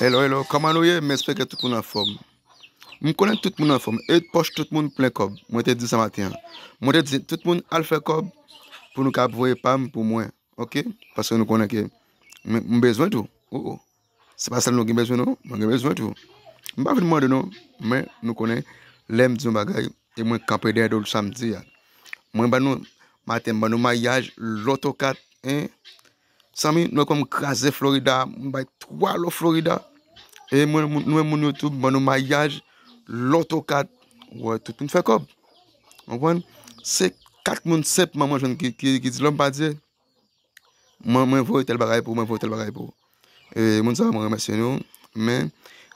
Hello, hello, koma nou ye, mè speke tout moun an fòm. Mè konen tout moun an fòm, et poche tout moun plè kob. Mwen te di sa matyen. Mwen te di, tout moun al fè kob pou nou kap vwe pam pou mwen. Ok? Paske nou konen ke, mè mbezwen tou. Ou ou. Se pasan nou gen bezwen nou, mwen gen bezwen tou. Mwen pa fin mwen de nou, mè nou konen lem di zon bagay, e mwen kapè den do l samdi ya. Mwen ba nou, maten ba nou ma yaj, loto kat, e... Samy, nou kon m graze Florida, m baye 3 lo Florida, e mwen e moun Youtube, mwen m mayaj, loto kat, wè tout m fè kob. Mwen, se 4 moun sep maman joun ki di lombadze, mwen vò yotel bagay pou, mwen vò yotel bagay pou. E moun zavè mwen remesye nou, men,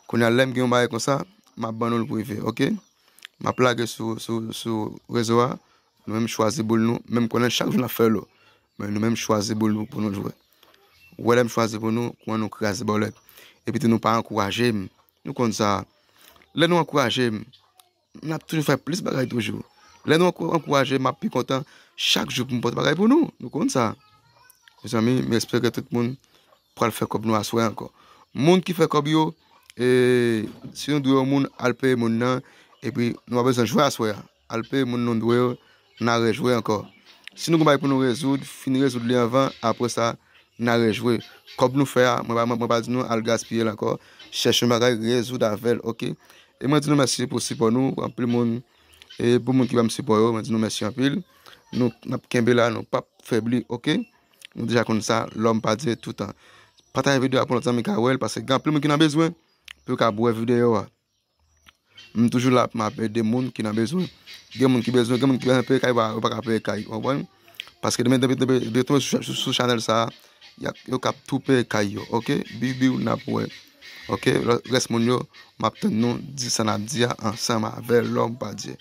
kon yalem ki yon bagay kon sa, m ap ban nou l pou yve, ok? M ap lage sou rezoa, nou m chwaze bou l nou, men m konen chak joun la fè lou, men nou m chwaze bou l nou pou nou jwè. Ouwele m chwaze pou nou, kwen nou krasi bolet. Epi te nou pa ankoraje, nou kont sa. Le nou ankoraje, nou ap toujou fè plis bagay toujou. Le nou ankoraje, map pi kontan, chak jou pou m pot bagay pou nou, nou kont sa. Mèzè ami, mè espè kè tout moun pou al fè kob nou aswe anko. Moun ki fè kob yo, e si nou dwe ou moun alpe moun nan, epi nou apè zanjwe aswe anko. Alpe moun non dwe ou, nan rejwe anko. Si nou kwen bay pou nou rezoud, fin rezoud li anvan, apè sa... nan rejwe, kop nou fe a, mwen pa di nou al gaspye lakor, chèche mwen rejou da vel, ok, e mwen di nou mèsi pou sipon nou, mwen pli moun e pou moun ki wèm sipon yo, mwen di nou mèsi mwen pli, nou ken be la nou pap febli, ok, mwen dija kon sa, lom pa di toutan patan yon video akon loutan mi ka wèl, parcek mwen pli moun ki nan bezwen, pou ka bwè videyo mwen toujou la mwen apè de moun ki nan bezwen gen moun ki bezwen, gen moun ki bezwen pey kaj wè wè pa ka pey kaj, wè wè, parcek demè debè yo kap toupè kayo, ok? Bibiu napwe, ok? Resmoun yo, mapten nou di sanap diya ansama ve lompadje.